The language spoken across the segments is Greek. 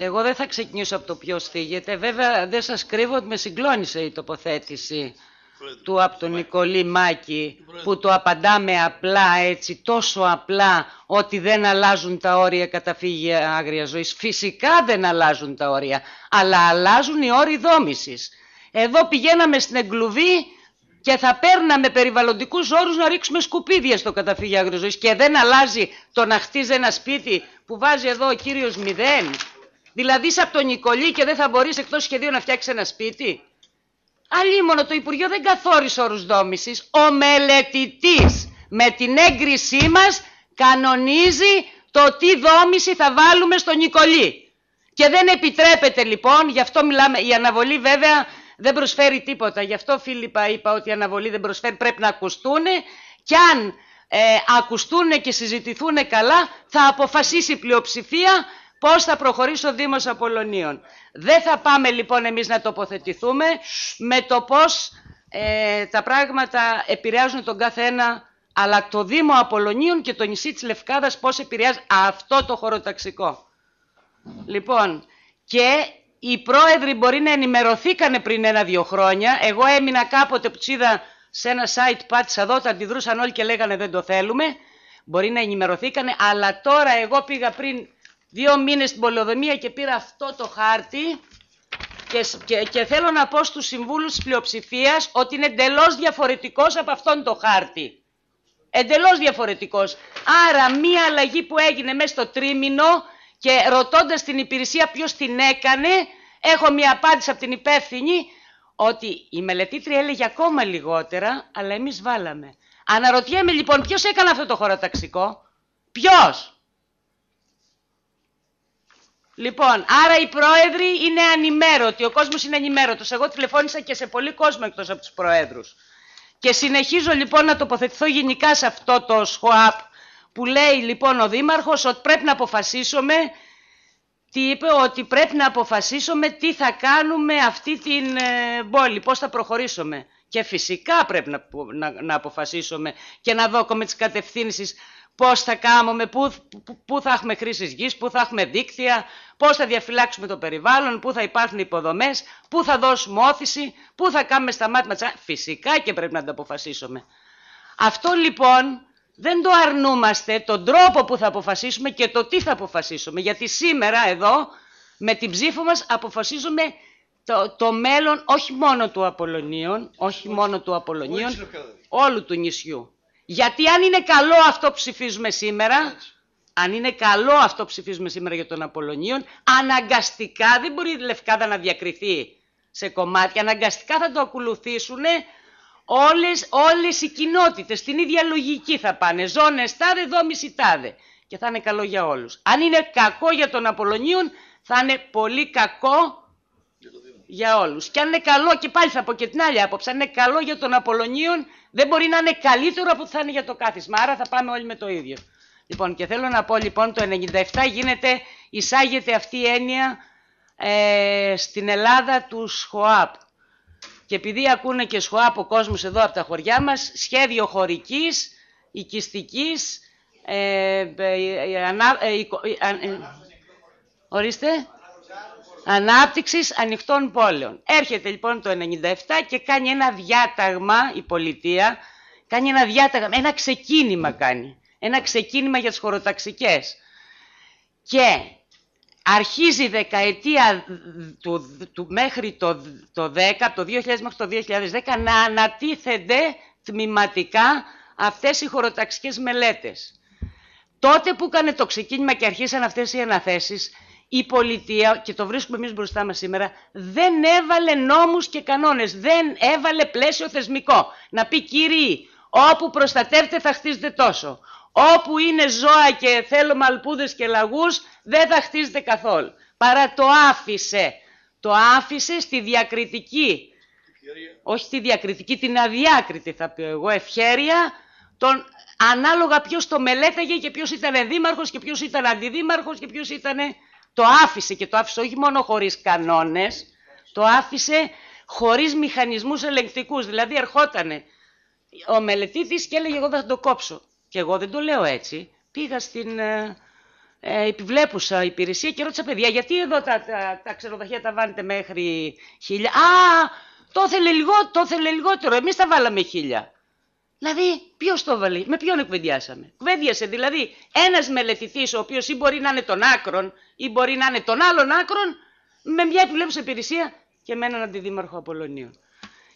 Εγώ δεν θα ξεκινήσω από το ποιος θίγεται. Βέβαια, δεν σας κρύβω ότι με συγκλώνησε η τοποθέτηση του από τον Νικολή Μάκη που το απαντάμε απλά έτσι, τόσο απλά ότι δεν αλλάζουν τα όρια καταφύγια άγρια ζωής. Φυσικά δεν αλλάζουν τα όρια, αλλά αλλάζουν οι όροι δόμησης. Εδώ πηγαίναμε στην εγκλουβή και θα παίρναμε περιβαλλοντικούς όρους να ρίξουμε σκουπίδια στο καταφύγιο ζωής. Και δεν αλλάζει το να χτίζει ένα σπίτι που βάζει εδώ ο κύριος Μηδέν. Δηλαδή είσαι από τον Νικολή και δεν θα μπορείς εκτός σχεδίου να φτιάξεις ένα σπίτι. Αλλήμον το Υπουργείο δεν καθόρισε όρους δόμησης. Ο μελετητής με την έγκρισή μας κανονίζει το τι δόμηση θα βάλουμε στον Νικολή. Και δεν επιτρέπεται λοιπόν, γι' αυτό μιλάμε, η αναβολή βέβαια δεν προσφέρει τίποτα. Γι' αυτό Φίλιππα είπα ότι η αναβολή δεν προσφέρει, πρέπει να ακουστούν ε, και αν ακουστούν και συζητηθούν καλά θα αποφασίσει η πλειοψηφία πώς θα προχωρήσει ο Δήμος Απολωνίων. Δεν θα πάμε λοιπόν εμείς να τοποθετηθούμε με το πώς ε, τα πράγματα επηρεάζουν τον καθένα αλλά το Δήμο Απολωνίων και το νησί της Λευκάδας πώς επηρεάζει αυτό το χωροταξικό. Λοιπόν, και οι πρόεδροι μπορεί να ενημερωθήκανε πριν ένα-δύο χρόνια. Εγώ έμεινα κάποτε που είδα σε ένα site, πάτησα εδώ, τα αντιδρούσαν όλοι και λέγανε δεν το θέλουμε. Μπορεί να ενημερωθήκανε, αλλά τώρα εγώ πήγα πριν δύο μήνες στην πολεοδομία και πήρα αυτό το χάρτη και, και, και θέλω να πω στους συμβούλους της πλειοψηφίας ότι είναι εντελώς διαφορετικός από αυτόν το χάρτη. Εντελώς διαφορετικός. Άρα μία αλλαγή που έγινε μέσα στο τρίμηνο και ρωτώντας την υπηρεσία ποιος την έκανε, έχω μία απάντηση από την υπεύθυνη ότι η μελετήτρια έλεγε ακόμα λιγότερα, αλλά εμείς βάλαμε. Αναρωτιέμαι λοιπόν ποιος έκανε αυτό το χωροταξικό. Ποιος. Λοιπόν, άρα οι πρόεδροι είναι ανημέρωτοι, ο κόσμος είναι ανημέρωτος. Εγώ τηλεφώνησα και σε πολύ κόσμο εκτός από τους προέδρους. Και συνεχίζω λοιπόν να τοποθετηθώ γενικά σε αυτό το ΣΧΟΑΠ που λέει λοιπόν ο Δήμαρχος ότι πρέπει να αποφασίσουμε τι είπε ότι πρέπει να αποφασίσουμε τι θα κάνουμε αυτή την ε, πόλη, πώς θα προχωρήσουμε. Και φυσικά πρέπει να, να, αποφασίσουμε και να δω τις κατευθύνσεις Πώς θα κάνουμε, πού, πού θα έχουμε χρήση γης, πού θα έχουμε δίκτυα, πώς θα διαφυλάξουμε το περιβάλλον, πού θα υπάρχουν υποδομές, πού θα δώσουμε όθηση, πού θα κάνουμε σταμάτημα τσά. Φυσικά και πρέπει να το αποφασίσουμε. Αυτό λοιπόν δεν το αρνούμαστε, τον τρόπο θα εχουμε χρηση γης, που θα εχουμε δικτυα πώς θα διαφυλαξουμε το περιβαλλον που θα υπαρχουν υποδομές, που θα δωσουμε οθηση που θα κανουμε στα ματια τσα φυσικα και πρεπει να το αποφασισουμε αυτο λοιπον δεν το αρνουμαστε τον τροπο που θα αποφασισουμε και το τι θα αποφασίσουμε. Γιατί σήμερα εδώ με την ψήφο μας αποφασίζουμε το, μέλλον όχι μόνο του Απολωνίων, όχι μόνο του Απολωνίων, όλου του νησιού. Γιατί αν είναι καλό αυτό ψηφίζουμε σήμερα, αν είναι καλό αυτό ψηφίζουμε σήμερα για τον Απολωνίων, αναγκαστικά δεν μπορεί η Λευκάδα να διακριθεί σε κομμάτια, αναγκαστικά θα το ακολουθήσουν όλες, όλες οι κοινότητες, την ίδια λογική θα πάνε, ζώνες τάδε, δόμηση τάδε και θα είναι καλό για όλους. Αν είναι κακό για τον Απολωνίων, θα είναι πολύ κακό για όλους. Και αν είναι καλό, και πάλι θα πω και την άλλη άποψη, αν είναι καλό για τον Απολωνίων, δεν μπορεί να είναι καλύτερο από ό,τι θα είναι για το κάθισμα. Άρα θα πάμε όλοι με το ίδιο. Λοιπόν, και θέλω να πω λοιπόν το 97 γίνεται, εισάγεται αυτή η έννοια ε, στην Ελλάδα τους ΣΧΟΑΠ. Και επειδή ακούνε και ΣΧΟΑΠ ο κόσμος εδώ από τα χωριά μας, σχέδιο χωρικής, οικιστικής, ε, ε, ορίστε, ανάπτυξης ανοιχτών πόλεων. Έρχεται λοιπόν το 1997 και κάνει ένα διάταγμα η πολιτεία, κάνει ένα διάταγμα, ένα ξεκίνημα κάνει, ένα ξεκίνημα για τις χωροταξικές. Και αρχίζει η δεκαετία του, μέχρι το, το 10, το 2000 μέχρι το 2010, να ανατίθενται τμηματικά αυτές οι χωροταξικές μελέτες. Τότε που έκανε το ξεκίνημα και αρχίσαν αυτές οι αναθέσεις, η πολιτεία, και το βρίσκουμε εμείς μπροστά μας σήμερα, δεν έβαλε νόμους και κανόνες, δεν έβαλε πλαίσιο θεσμικό. Να πει κύριοι, όπου προστατεύτε θα χτίζετε τόσο. Όπου είναι ζώα και θέλω μαλπούδες και λαγούς, δεν θα χτίζετε καθόλου. Παρά το άφησε. Το άφησε στη διακριτική, όχι στη διακριτική, την αδιάκριτη θα πω εγώ, ευχέρεια, τον, ανάλογα ποιος το μελέταγε και ποιος ήταν δήμαρχος και ποιος ήταν αντιδήμαρχος και ποιος ήταν το άφησε και το άφησε όχι μόνο χωρίς κανόνες, το άφησε χωρίς μηχανισμούς ελεγκτικούς. Δηλαδή ερχόταν ο μελετήτης και έλεγε εγώ θα το κόψω. Και εγώ δεν το λέω έτσι. Πήγα στην ε, ε επιβλέπουσα υπηρεσία και ρώτησα παιδιά γιατί εδώ τα, τα, τα ξενοδοχεία τα βάνετε μέχρι χίλια. Α, το ήθελε λιγότερο, το λιγότερο. Εμείς τα βάλαμε χίλια. Δηλαδή, ποιος το βάλει, με ποιον εκβεντιάσαμε. Κουβέντιασε δηλαδή ένας μελετητής, ο οποίος ή μπορεί να είναι τον άκρων, ή μπορεί να είναι των άλλων άκρων, με μια επιβλέψη υπηρεσία και με έναν αντιδήμαρχο Απολωνίων.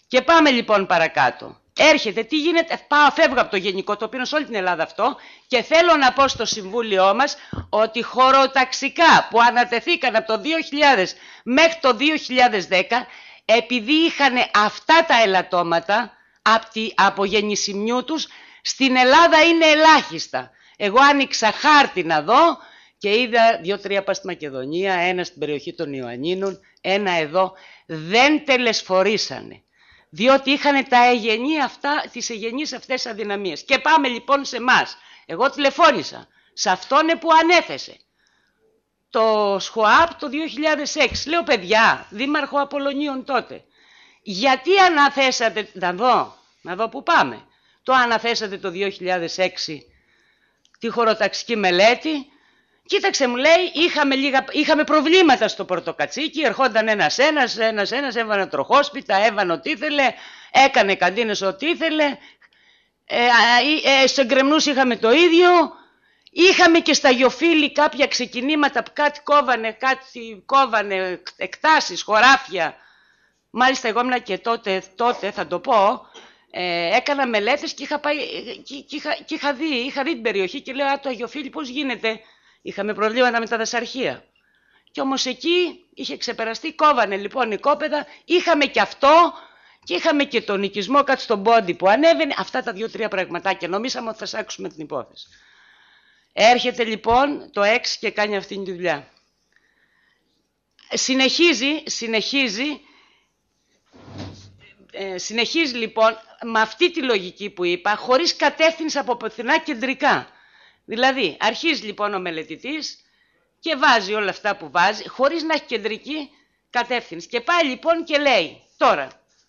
Και πάμε λοιπόν παρακάτω. Έρχεται, τι γίνεται, πάω, φεύγω από το γενικό, το πίνω σε όλη την Ελλάδα αυτό και θέλω να πω στο Συμβούλιο μας ότι χωροταξικά που ανατεθήκαν από το 2000 μέχρι το 2010 επειδή είχαν αυτά τα ελαττώματα από, τη, από τους στην Ελλάδα είναι ελάχιστα. Εγώ άνοιξα χάρτη να δω και είδα δύο-τρία πας στη Μακεδονία, ένα στην περιοχή των Ιωαννίνων, ένα εδώ. Δεν τελεσφορήσανε, διότι είχαν τα εγενή αυτά, τις εγενείς αυτές αδυναμίες. Και πάμε λοιπόν σε εμάς. Εγώ τηλεφώνησα. Σε αυτόν που ανέθεσε. Το ΣΧΟΑΠ το 2006. Λέω παιδιά, δήμαρχο Απολωνίων τότε. Γιατί αναθέσατε, να δω, να δω που πάμε, το αναθέσατε το 2006 τη χωροταξική μελέτη, Κοίταξε μου λέει, είχαμε, λίγα, είχαμε προβλήματα στο Πορτοκατσίκι, ερχόταν ένας ένας, ένας ένας, έβανε τροχόσπιτα, έβανε ό,τι ήθελε, έκανε καντίνες ό,τι ήθελε, ε, ε, ε Κρεμνούς είχαμε το ίδιο, είχαμε και στα γιοφίλη κάποια ξεκινήματα που κάτι κόβανε, κάτι κόβανε εκτάσεις, χωράφια, Μάλιστα, εγώ ήμουν και τότε, τότε θα το πω, ε, έκανα μελέτες και είχα, πάει, και, και, είχα, και είχα, δει, είχα την περιοχή και λέω, α, το Αγιοφίλη πώς γίνεται. Είχαμε προβλήματα με τα δασαρχεία. Και όμως εκεί είχε ξεπεραστεί, κόβανε λοιπόν η κόπεδα, είχαμε και αυτό και είχαμε και τον οικισμό κάτω στον πόντι που ανέβαινε, αυτά τα δύο-τρία πραγματάκια. Νομίσαμε ότι θα σάξουμε την υπόθεση. Έρχεται λοιπόν το έξι και κάνει αυτήν τη δουλειά. Συνεχίζει, συνεχίζει ε, συνεχίζει λοιπόν με αυτή τη λογική που είπα, χωρίς κατεύθυνση από πεθυνά κεντρικά. Δηλαδή, αρχίζει λοιπόν ο μελετητής και βάζει όλα αυτά που βάζει, χωρίς να έχει κεντρική κατεύθυνση. Και πάει λοιπόν και λέει, τώρα,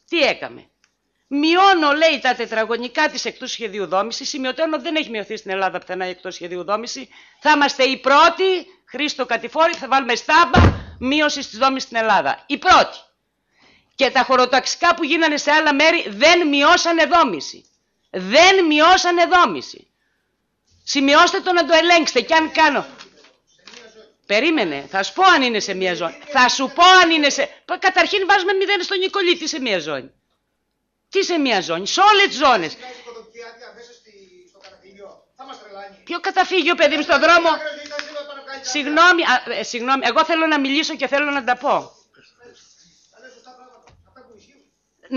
τι έκαμε. Μειώνω, λέει, τα τετραγωνικά της εκτός σχεδίου δόμησης. ότι δεν έχει μειωθεί στην Ελλάδα πιθανά η εκτός σχεδίου δόμηση. Θα είμαστε οι πρώτοι, Χρήστο Κατηφόρη, θα βάλουμε στάμπα μείωσης της δόμησης στην Ελλάδα. Η πρώτη και τα χωροταξικά που γίνανε σε άλλα μέρη δεν μειώσανε δόμηση. Δεν μειώσανε δόμηση. Σημειώστε το να το ελέγξετε και αν κάνω. Περίμενε, θα σου πω αν είναι σε μία ζώνη. Θα σου πω αν είναι σε. Καταρχήν βάζουμε μηδέν στον Νικολή, σε μία ζώνη. Τι σε μία ζώνη, σε όλες τις ζώνες. Ποιο καταφύγιο, παιδί μου, στον δρόμο. Συγγνώμη, ε, συγγνώμη, εγώ θέλω να μιλήσω και θέλω να τα πω.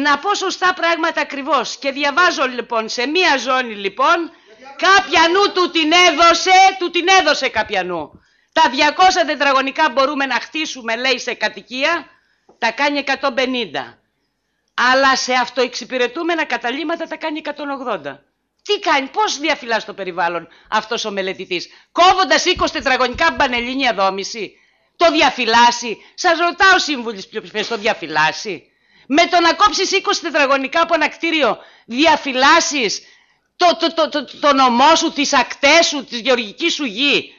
να πω σωστά πράγματα ακριβώς Και διαβάζω λοιπόν σε μία ζώνη λοιπόν, κάποια νου του την έδωσε, του την έδωσε κάποια νου. Τα 200 τετραγωνικά μπορούμε να χτίσουμε λέει σε κατοικία, τα κάνει 150. Αλλά σε αυτοεξυπηρετούμενα καταλήματα τα κάνει 180. Τι κάνει, πώς διαφυλάς το περιβάλλον αυτός ο μελετητής. Κόβοντας 20 τετραγωνικά μπανελίνια δόμηση. Το διαφυλάσει. Σας ρωτάω σύμβουλοι πιο το διαφυλάσει. Με το να κόψεις 20 τετραγωνικά από ένα κτίριο διαφυλάσσεις το, το, το, το, νομό σου, τις ακτές σου, τη γεωργική σου γη.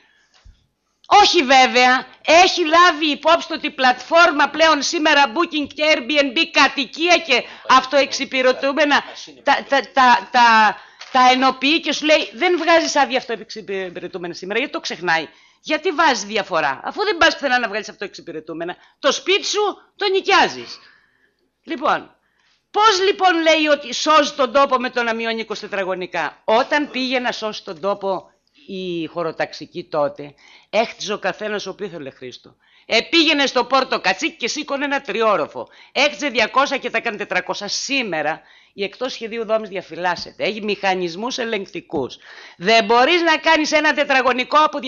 Όχι βέβαια, έχει λάβει υπόψη ότι η πλατφόρμα πλέον σήμερα Booking και Airbnb κατοικία και αυτοεξυπηρετούμενα τα, τα, τα, τα, τα ενοποιεί και σου λέει δεν βγάζεις άδεια αυτοεξυπηρετούμενα σήμερα γιατί το ξεχνάει. Γιατί βάζεις διαφορά, αφού δεν πας πουθενά να βγάλεις αυτοεξυπηρετούμενα, το σπίτι σου το νοικιάζεις. Λοιπόν, Πώς λοιπόν λέει ότι σώζει τον τόπο με το να μειώνει 20 τετραγωνικά. Όταν πήγε να σώσει τον τόπο η χωροταξική τότε, έχτιζε ο καθένας ο οποίος ήθελε Χρήστο. Ε, πήγαινε στο πόρτο κατσίκ και σήκωνε ένα τριόροφο. Έχτιζε 200 και τα κάνει 400. Σήμερα η εκτός σχεδίου δόμης διαφυλάσσεται. Έχει μηχανισμούς ελεγκτικούς. Δεν μπορείς να κάνεις ένα τετραγωνικό από 200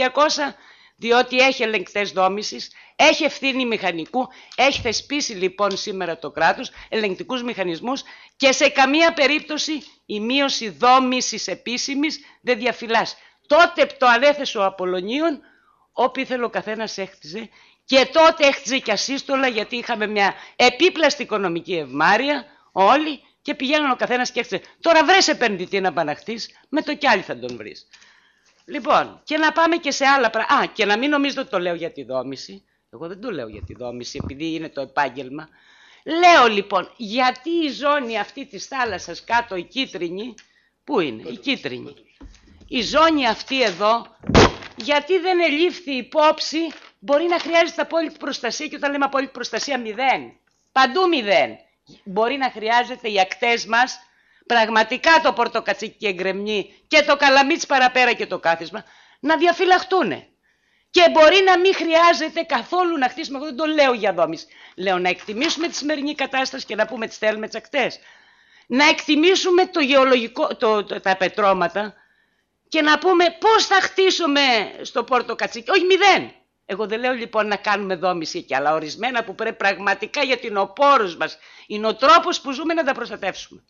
διότι έχει ελεγκτές δόμηση, έχει ευθύνη μηχανικού, έχει θεσπίσει λοιπόν σήμερα το κράτος ελεγκτικούς μηχανισμούς και σε καμία περίπτωση η μείωση δόμησης επίσημης δεν διαφυλάσσει. Τότε το ανέθεσε ο Απολωνίων, όπου ήθελε ο καθένας έχτιζε και τότε έχτιζε και ασύστολα γιατί είχαμε μια επίπλαστη οικονομική ευμάρεια όλοι και πηγαίνανε ο καθένας και έχτιζε. Τώρα βρες επενδυτή να παναχτείς, με το κι άλλη θα τον βρεις. Λοιπόν, και να πάμε και σε άλλα πράγματα. Α, και να μην νομίζετε ότι το λέω για τη δόμηση. Εγώ δεν το λέω για τη δόμηση, επειδή είναι το επάγγελμα. Λέω λοιπόν, γιατί η ζώνη αυτή της θάλασσας κάτω, η κίτρινη, πού είναι, η κίτρινη. Η ζώνη αυτή εδώ, γιατί δεν ελήφθη υπόψη, μπορεί να χρειάζεται απόλυτη προστασία και όταν λέμε απόλυτη προστασία μηδέν. Παντού μηδέν. Μπορεί να χρειάζεται οι ακτές μας πραγματικά το πορτοκατσίκι Γκρεμνή και το καλαμίτσι παραπέρα και το κάθισμα, να διαφυλαχτούν. Και μπορεί να μην χρειάζεται καθόλου να χτίσουμε, εγώ δεν το λέω για δόμηση. Λέω να εκτιμήσουμε τη σημερινή κατάσταση και να πούμε τις θέλουμε τις Να εκτιμήσουμε το γεωλογικό, το, τα πετρώματα και να πούμε πώς θα χτίσουμε στο πόρτο κατσίκι. Όχι μηδέν. Εγώ δεν λέω λοιπόν να κάνουμε δόμηση και αλλά ορισμένα που πρέπει πραγματικά για την οπόρους μας είναι ο τρόπος που ζούμε να τα προστατεύσουμε.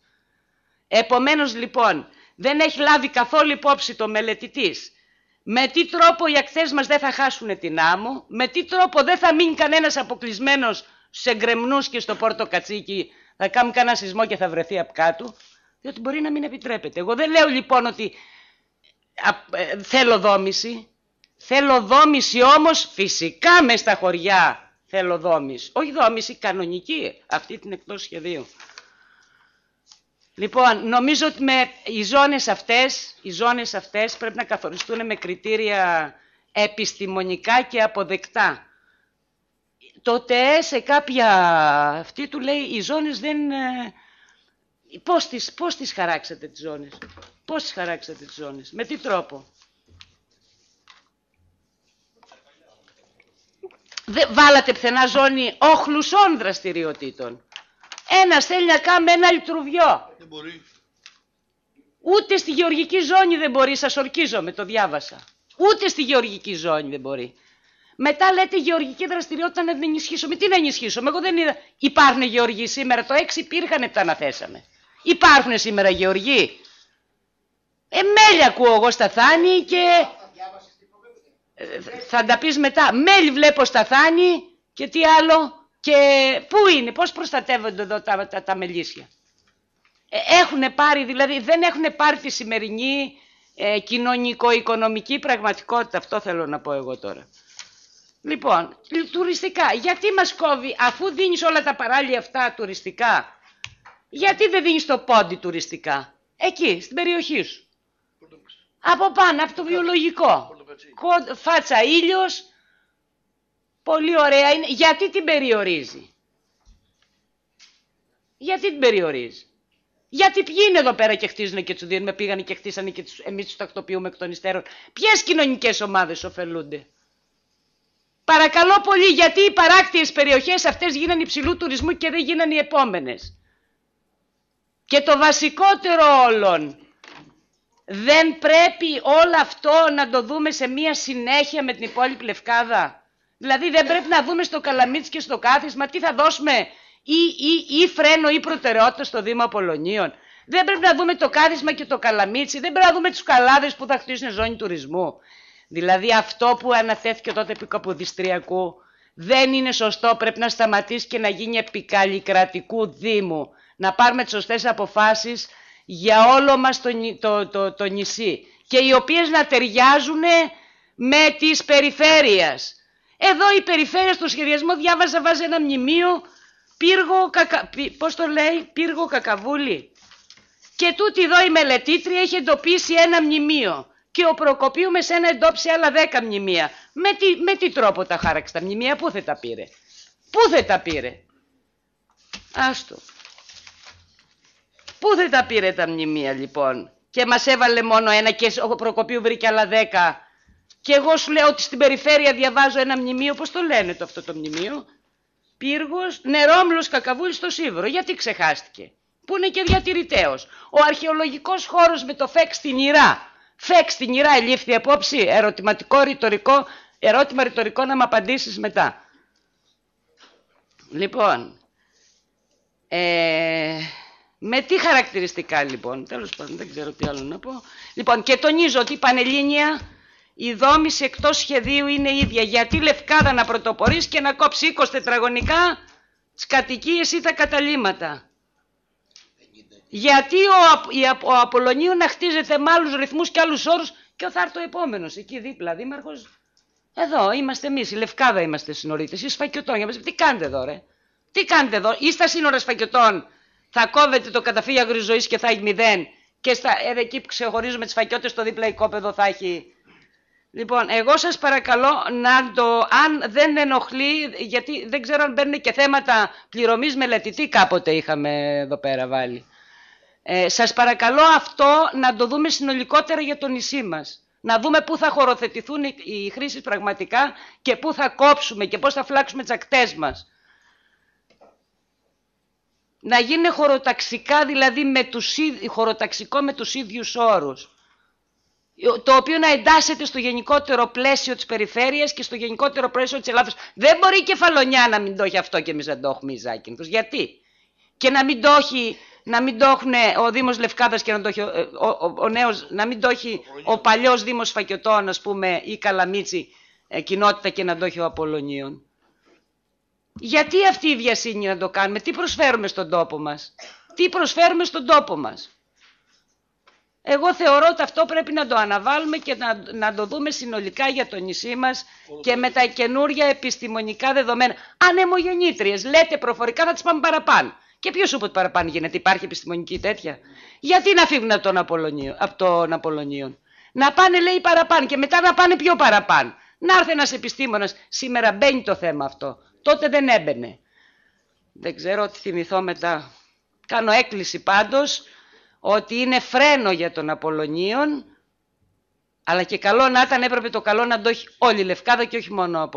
Επομένως λοιπόν δεν έχει λάβει καθόλου υπόψη το μελετητής με τι τρόπο οι ακτές μας δεν θα χάσουν την άμμο, με τι τρόπο δεν θα μείνει κανένας αποκλεισμένος σε γκρεμνούς και στο πόρτο κατσίκι, θα κάνουν κανένα σεισμό και θα βρεθεί απ' κάτω, διότι μπορεί να μην επιτρέπεται. Εγώ δεν λέω λοιπόν ότι ε, θέλω δόμηση, θέλω δόμηση όμως φυσικά μες στα χωριά θέλω δόμηση, όχι δόμηση κανονική, αυτή την εκτός σχεδίου. Λοιπόν, νομίζω ότι με, οι, ζώνες αυτές, οι ζώνες αυτές πρέπει να καθοριστούν με κριτήρια επιστημονικά και αποδεκτά. Το σε κάποια αυτή του λέει οι ζώνες δεν... Ε, πώς τις, πώς τις χαράξατε τις ζώνες, πώς τις χαράξατε τις ζώνες, με τι τρόπο. Δεν βάλατε πθενά ζώνη όχλουσών δραστηριοτήτων. Ένα θέλει να κάνει ένα λιτρουβιό. Δεν μπορεί. Ούτε στη γεωργική ζώνη δεν μπορεί, σας ορκίζομαι, το διάβασα. Ούτε στη γεωργική ζώνη δεν μπορεί. Μετά λέτε γεωργική δραστηριότητα να την ενισχύσουμε. Τι να ενισχύσουμε, εγώ δεν είδα. Υπάρχουν γεωργοί σήμερα, το έξι υπήρχαν, τα αναθέσαμε. Υπάρχουν σήμερα γεωργοί. Ε, μέλι ακούω εγώ στα θάνη και... Ε, θα τα πεις μετά. Μέλη βλέπω στα θάνη και τι άλλο. Και πού είναι, πώς προστατεύονται εδώ τα, τα, μελίσια. Ε, έχουν πάρει, δηλαδή δεν έχουν πάρει τη σημερινή ε, κοινωνικο-οικονομική πραγματικότητα. Αυτό θέλω να πω εγώ τώρα. Λοιπόν, τουριστικά. Γιατί μας κόβει, αφού δίνεις όλα τα παράλληλα αυτά τουριστικά, γιατί δεν δίνεις το πόντι τουριστικά. Εκεί, στην περιοχή σου. Από πάνω, από το βιολογικό. Φάτσα ήλιος, Πολύ ωραία είναι. Γιατί την περιορίζει. Γιατί την περιορίζει. Γιατί ποιοι είναι εδώ πέρα και χτίζουν και τους δίνουμε, πήγανε και χτίσανε και εμείς τους τακτοποιούμε εκ των υστέρων. Ποιες κοινωνικές ομάδες ωφελούνται. Παρακαλώ πολύ, γιατί οι παράκτιες περιοχές αυτές γίνανε υψηλού τουρισμού και δεν γίνανε οι επόμενες. Και το βασικότερο όλων, δεν πρέπει όλο αυτό να το δούμε σε μία συνέχεια με την υπόλοιπη λευκάδα. Δηλαδή δεν πρέπει να δούμε στο καλαμίτσι και στο κάθισμα τι θα δώσουμε ή, ή, ή φρένο ή προτεραιότητα στο Δήμο Απολωνίων. Δεν πρέπει να δούμε το κάθισμα και το καλαμίτσι. Δεν πρέπει να δούμε τους καλάδες που θα χτίσουν ζώνη τουρισμού. Δηλαδή αυτό που αναθέθηκε τότε επί Καποδιστριακού δεν είναι σωστό. Πρέπει να σταματήσει και να γίνει επικαλικρατικού Δήμου. Να πάρουμε τις σωστές αποφάσεις για όλο μας το, το, το, το νησί. Και οι οποίες να ταιριάζουν με τις περιφέρειες. Εδώ η περιφέρεια στο σχεδιασμό διάβαζα βάζει ένα μνημείο πύργο, κακα... πώς το λέει, πύργο κακαβούλη. Και τούτη εδώ η μελετήτρια έχει εντοπίσει ένα μνημείο και ο Προκοπίου με σένα εντόπισε άλλα δέκα μνημεία. Με τι, με τι τρόπο τα χάραξε τα μνημεία, πού θα τα πήρε. Πού θα τα πήρε. Άστο. Πού θα τα πήρε τα μνημεία λοιπόν. Και μας έβαλε μόνο ένα και ο Προκοπίου βρήκε άλλα δέκα και εγώ σου λέω ότι στην περιφέρεια διαβάζω ένα μνημείο, Πώς το λένε το αυτό το μνημείο, πύργος. νερόμλος κακαβούλης στο Σίβρο. Γιατί ξεχάστηκε. Που είναι και διατηρητέος. Ο αρχαιολογικός χώρος με το φεξ στην Ιρά. φεξ στην Ιρά ελήφθη απόψη. Ερωτηματικό, ρητορικό, ερώτημα ρητορικό να μου απαντήσεις μετά. Λοιπόν, ε, με τι χαρακτηριστικά λοιπόν, τέλος πάντων δεν ξέρω τι άλλο να πω. Λοιπόν και τονίζω ότι η Πανελλήνια η δόμηση εκτός σχεδίου είναι ίδια. Γιατί Λευκάδα να πρωτοπορείς και να κόψεις 20 τετραγωνικά τις κατοικίες ή τα καταλήματα. Γιατί ο, ο Απολωνίου να χτίζεται με άλλους ρυθμούς και άλλους όρους και ο έρθει ο επόμενος εκεί δίπλα δήμαρχος. Εδώ είμαστε εμείς, η Λευκάδα είμαστε συνορίτες, οι Σφακιωτών. μας, τι κάνετε εδώ ρε. Τι κάνετε εδώ, ή στα σύνορα Σφακιωτών θα κόβετε το καταφύγιο αγριζωής και θα έχει μηδέν και στα, ε, εκεί που ξεχωρίζουμε τις φακιώτες το δίπλα οικόπεδο θα έχει Λοιπόν, εγώ σας παρακαλώ να το, αν δεν ενοχλεί, γιατί δεν ξέρω αν παίρνει και θέματα πληρωμής μελετητή κάποτε είχαμε εδώ πέρα βάλει. Ε, σας παρακαλώ αυτό να το δούμε συνολικότερα για το νησί μας. Να δούμε πού θα χωροθετηθούν οι χρήσεις πραγματικά και πού θα κόψουμε και πώς θα φλάξουμε τις ακτές μας. Να γίνει χωροταξικά, δηλαδή με χωροταξικό με τους ίδιους όρους το οποίο να εντάσσεται στο γενικότερο πλαίσιο της περιφέρειας και στο γενικότερο πλαίσιο της Ελλάδα. Δεν μπορεί η κεφαλονιά να μην το έχει αυτό και εμείς δεν το έχουμε Ιζάκυνθος. Γιατί. Και να μην το να μην το έχουν ο Δήμος Λευκάδας και να το έχει ο, ε, ο, νέος, να μην το έχει ο παλιός Δήμος Φακιωτών, ας πούμε, ή Καλαμίτσι ε, κοινότητα και να το έχει ο Απολωνίων. Γιατί αυτή η βιασύνη να το κάνουμε, τι προσφέρουμε στον τόπο μας, τι προσφέρουμε στον τόπο μας. Εγώ θεωρώ ότι αυτό πρέπει να το αναβάλουμε και να, να το δούμε συνολικά για το νησί μας και με τα καινούργια επιστημονικά δεδομένα. Ανεμογεννήτριες, λέτε προφορικά θα τις πάμε παραπάνω. Και ποιος σου είπε ότι παραπάνω γίνεται, υπάρχει επιστημονική τέτοια. Γιατί να φύγουν από τον Απολωνίο, από τον Να πάνε λέει παραπάνω και μετά να πάνε πιο παραπάνω. Να έρθει ένας επιστήμονας. Σήμερα μπαίνει το θέμα αυτό. Τότε δεν έμπαινε. Δεν ξέρω τι θυμηθώ μετά. Κάνω έκκληση πάντως ότι είναι φρένο για τον Απολωνίον, αλλά και καλό να ήταν έπρεπε το καλό να το έχει όλη η Λευκάδα και όχι μόνο ο